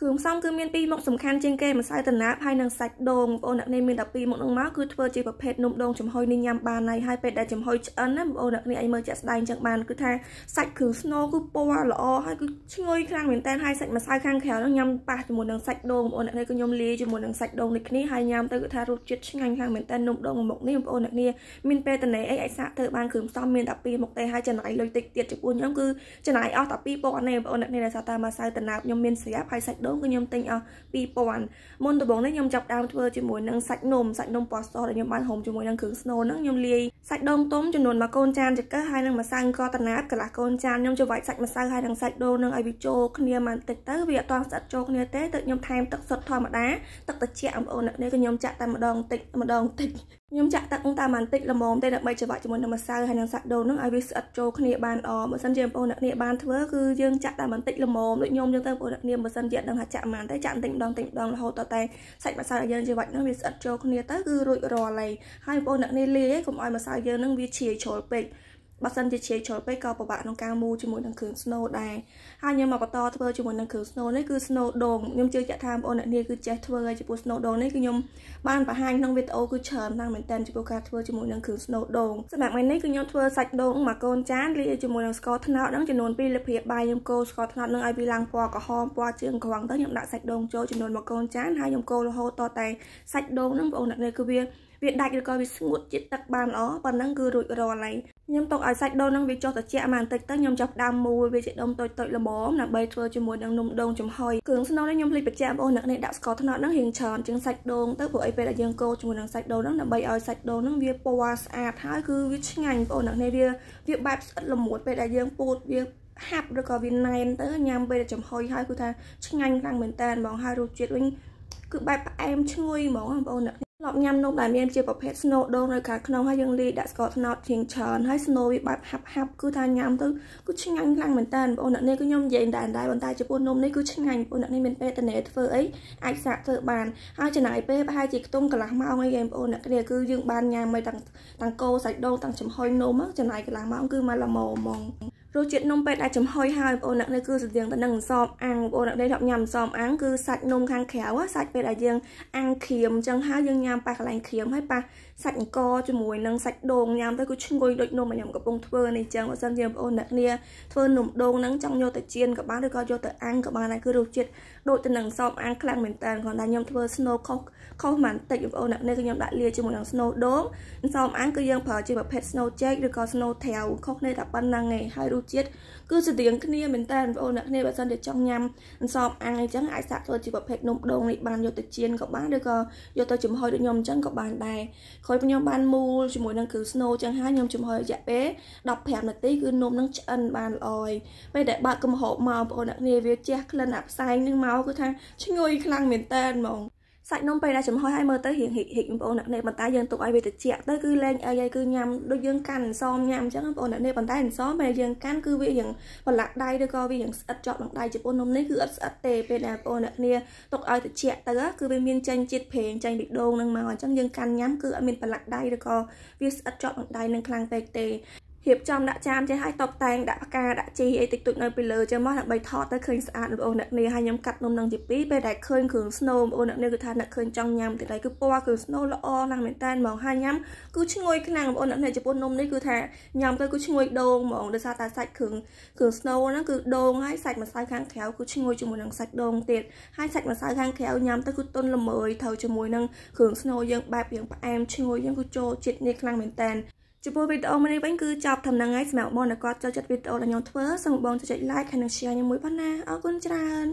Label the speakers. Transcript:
Speaker 1: គ្រឿងផ្សំគឺមាន2មុខសំខាន់ជាងគេម្សៅដំណើបហើយនិងសាច់ដូងបងប្អូនអ្នកនាងមាន12មុខហ្នឹងមកគឺធ្វើជាប្រភេទនំដូងចំហុយនេះញ៉ាំបានហើយហើយពេលដែលចំហុយឆ្អិនណាបងប្អូនអ្នកនាងអីមើលជាក់ស្ដែងចឹងបានគឺថាសាច់គ្រឿងស្នូលគឺពណ៌ល្អហើយគឺឈ្ងុយខ្លាំងមែនតើហើយសាច់ម្សៅខាងក្រៅហ្នឹងញ៉ាំប៉ះជាមួយនឹងសាច់ដូងបងប្អូនអ្នកនាងគឺខ្ញុំលាយជាមួយនឹងសាច់ដូងនេះគ្នាហើយញ៉ាំទៅគឺថារសជាតិឆ្ងាញ់ខ្លាំងមែនតើនំដូងមុខនេះបងប្អូនអ្នកនាងមានពេលតនេអីអាចសាកធ្វើបានគ្រឿងផ្សំមាន12មុខទេហើយចំណាយលុយតិចទៀតចំពោះខ្ញុំគឺចំណាយអស់តែ2000ទេបងប្អូនអ្នកនាងដែលថាតាមម្សៅដំណើបខ្ញុំមានស្រាប់ហើយសាច់ដូងគឺខ្ញុំទិញអស់2000មុនដំបូងនេះខ្ញុំចាប់ដើមធ្វើជាមួយនឹងសាច់នំសាច់នំប៉ោះសដែលខ្ញុំបានហុំជាមួយនឹងគ្រឿងស្នូលហ្នឹងខ្ញុំលាយសាច់ដូងទុំចំនួនមួយកូនចានចង្កឹះហើយនឹងម្សៅកតណាតកន្លះកូនចានខ្ញុំច្របាច់សាច់ម្សៅហើយនឹងសាច់ដូងនឹងឲ្យវាចូលគ្នាបន្តិចទៅវាអត់តស្អិតចូលគ្នាទេទើបខ្ញុំថែមទឹកសុទ្ធធម្មតាទឹកត្រជាក់អមអូននេះក៏ខ្ញុំចាក់តែម្ដងតិចម្ដងតិចខ្ញុំចាក់ទឹកតាមបន្តិចល្មមទេដើម្បីច្របាច់ជាមួយនឹងម្សៅហើយនឹងសាច់ដូងនឹងឲ្យវាស្អិតចូលគ្នាបានល្អបើមិនជាបងប្អូនអ្នកនាងបានធ្វើគឺយើងចាក់តែបន្តិចល្មមដូចខ្ញុំយើងទៅបងប្អូនអ្នកនាងបើមិនជាដឹងថាចាក់ប៉ុន្មានទេចាក់បន្តិចម្ដងបន្តិចម្ដងរហូតដល់តែសាច់ម្សៅឲ្យយើងច្របាច់នឹងវាស្អិតចូលគ្នាទៅគឺរួចរាល់ហើយហើយបងប្អូនអ្នកនាងលាយកុំឲ្យម្សៅយើងនឹងវាជ្រាយជ្រុលពេកបើសិនជាជាយជ្រុលពេកក៏ពិបាកក្នុងការមូលជាមួយនឹងគ្រឿង snow ដែរហើយខ្ញុំមកបន្តធ្វើជាមួយនឹងគ្រឿង snow នេះគឺ snow ដងខ្ញុំជឿជាក់ថាបងប្អូនអ្នកនាងគឺចេះធ្វើហើយចំពោះ snow ដងនេះគឺខ្ញុំបានបង្ហាញក្នុងវីដេអូគឺច្រើនណាស់មែនទែនចំពោះការធ្វើជាមួយនឹងគ្រឿង snow ដងសម្រាប់ថ្ងៃនេះគឺខ្ញុំធ្វើសាច់ដងមួយកូនចានលាយជាមួយនឹងស្ករត្នោតនឹងចំនួន2លាភីបាយខ្ញុំកូរស្ករត្នោតនឹងឲ្យវាឡើងពណ៌ក្រហមពណ៌ជើងក្រងទៅខ្ញុំដាក់សាច់ដងចូលចំនួនមួយកូនចានហើយខ្ញុំកូររហូតតតែសាច់ដងនឹងបងប្អូនអ្នកនាងគឺវាវាដាច់ឬក៏វាស្ងួតជាតិទឹកបានល្អប៉ុណ្ណឹងគឺរួចរាល់ហើយខ្ញុំទុកឲ្យសាច់ដូងនឹងវាចុះត្រជាក់បន្តិចទៅខ្ញុំចាប់ដាំមូលវាជាដុំតូចៗល្មមដើម្បីធ្វើជាមួយនឹងនំដូងចំហុយគ្រឿងស្នូលនេះខ្ញុំភ្លេចបញ្ជាក់បងប្អូនអ្នកនេះដាក់ស្ករត្នោតនឹងរៀងច្រើនជាងសាច់ដូងទៅព្រោះអីពេលដែលយើងកូរជាមួយនឹងសាច់ដូងនឹងដើម្បីឲ្យសាច់ដូងនឹងវាពណ៌ស្អាតហើយគឺវាឆ្ងាញ់បងប្អូនអ្នកនេះវាវាបែបស្អិតល្មួតពេលដែលយើងពូតវាហាប់ឬក៏វាណែនទៅញ៉ាំពេលដែលចំហុយហើយគឺថាឆ្ងាញ់ខ្លាំងមែនតើហ្មងហើយរសជាតិវិញគឺបែបផ្អែមឈ្ងុយហ្មងបងប្អូនអ្នកប់ញ៉ាំនំដែលមានជាប្រភេទ snow ដូងនៅខាងក្នុងហើយយើងលាយដាក់ស្ករត្នោតជាងច្រើនហើយ snow វាបែបហាប់ហាប់គឺថាញ៉ាំទៅគឺឆ្ងាញ់ខ្លាំងមែនតើបងប្អូនអ្នកនេះគឺខ្ញុំនិយាយដែរដែរប៉ុន្តែចំពោះនំនេះគឺឆ្ងាញ់បងប្អូនអ្នកនេះមានពេលតនេធ្វើអីអាចសាកធ្វើបានហើយចំណាយពេលប្រហែលជាខ្ទង់កន្លះម៉ោងអីឯងបងប្អូនអ្នកគ្នាគឺយើងបានញ៉ាំមិនទាំងទាំងគោសាច់ដូងទាំងចំហុយនំចំណាយកន្លះម៉ោងគឺមកល្មមហ្មងរសជាតិនំពេទ្យដែលចំហុយហើយបងប្អូនអ្នកនេះគឺស្រដៀងទៅនឹងអន្សមអាំងបងប្អូនអ្នកនេះធ្លាប់ញ៉ាំអន្សមអាំងគឺសាច់នំខាងក្រៅសាច់ពេលដែលយើងអាំងក្រៀមអញ្ចឹងហើយយើងញ៉ាំប៉ះកន្លែងក្រៀមហើយប៉ះសាច់អង្គជាមួយនឹងសាច់ដូងញ៉ាំទៅគឺឈ្ងុយដូចនំដែលខ្ញុំកំពុងធ្វើនេះអញ្ចឹងបើសិនជាបងប្អូនអ្នកនេះធ្វើនំដូងហ្នឹងចង់យកទៅចៀនក៏បានឬក៏យកទៅអាំងក៏បានដែរគឺរសជាតិដូចទៅនឹងអន្សមអាំងខ្លាំងមែនតើគ្រាន់តែខ្ញុំធ្វើ snow ខុសខុសបន្តិចបងប្អូនអ្នកនេះគឺខ្ញុំដាក់លាជាមួយនឹង snow ដូងអន្សមអាំងគឺយើងប្រើជាប្រភេទ snow cake ឬក៏ snow ត្រាវខុសគ្នាតែប៉ុណ្ណឹងឯងហើយរសជាតិគឺស្រដៀងគ្នាមែនតើបងប្អូនអ្នកគ្នាបើសិនជាចង់ញ៉ាំអន្សមអាំងអីចឹងអាចសាកធ្វើជាប្រភេទនំដូងនេះបានយកទៅចៀនក៏បានឬក៏យកទៅចំហុយដូចខ្ញុំអញ្ចឹងក៏បានដែរក្រោយខ្ញុំបានមូលជាមួយនឹងគ្រឿងស្នូចឹងហើយខ្ញុំចំហុយរយៈពេល15នាទីគឺនំនឹងឆ្អិនបានល្អហើយពេលដែលបើកកំហុកមកបងប្អូនអ្នកគ្នាវាជះក្លិនអាផ្សែងនឹងមកគឺថាឈ្ងុយខ្លាំងមែនតើហ្មងសាច់នំពេលដែលចំហុយឲ្យមើលទៅរៀងហិចហិចបងប្អូនអ្នកនេះប៉ុន្តែយើងទុកឲ្យវាត្រជាក់ទៅគឺលែងអីហើយគឺញ៉ាំដូចយើងកាន់អន្សមញ៉ាំអញ្ចឹងបងប្អូនអ្នកនេះប៉ុន្តែអន្សមពេលយើងកាន់គឺវារៀងប្រឡាក់ដៃឬក៏វារៀងស្អិតជាប់នឹងដៃជប៉ុននំនេះគឺអត់ស្អិតទេពេលដែលបងប្អូនអ្នកនេះទុកឲ្យត្រជាក់ទៅគឺវាមានចេញជាតិប្រេងចេញពីដូងនឹងមកអញ្ចឹងយើងកាន់ញ៉ាំគឺអត់មានប្រឡាក់ដៃឬក៏វាស្អិតជាប់នឹងដៃនឹងខ្លាំងពេកទេរៀបចំដាក់ចានចេះឲ្យតុបតែងដាក់ផ្កាដាក់ជីអីតិចតួចនៅពីលើចឹងមកដើម្បីថតទៅឃើញស្អាតបងប្អូនអ្នកនាងហើយខ្ញុំកាត់នំនឹងទី2ពេលដែលឃើញគ្រឿងស្នូបងប្អូនអ្នកនាងគឺថាអ្នកឃើញចង់ញ៉ាំទីដៃគឺពណ៌គ្រឿងស្នូល្អណាស់មែនតើហ្មងហើយញ៉ាំគឺឈ្ងុយខ្លាំងបងប្អូនអ្នកនាងចំពោះនំនេះគឺថាញ៉ាំទៅគឺឈ្ងុយដូងហ្មងដោយសារតែសាច់គ្រឿងគ្រឿងស្នូហ្នឹងគឺដូងហើយសាច់ម្សៅខាងក្រៅគឺឈ្ងុយជាមួយនឹងសាច់ដូងទៀតហើយសាច់ម្សៅខាងក្រៅញ៉ាំទៅគឺទន់ល្មើយត្រូវជាមួយនឹងគ្រឿងស្នូយើងបែបយើងផ្អែមឈ្ងុយយើងគឺចូលជាតិនេះខ្លាំងមែនតើចំពោះវីដេអូមួយនេះវិញគឺចប់ដំណឹងហើយសម្រាប់បងដែលគាត់ចូលចិត្តវីដេអូដែលខ្ញុំធ្វើសូមបងចុច like ហើយនិង share ខ្ញុំមួយផងណាអរគុណច្រើន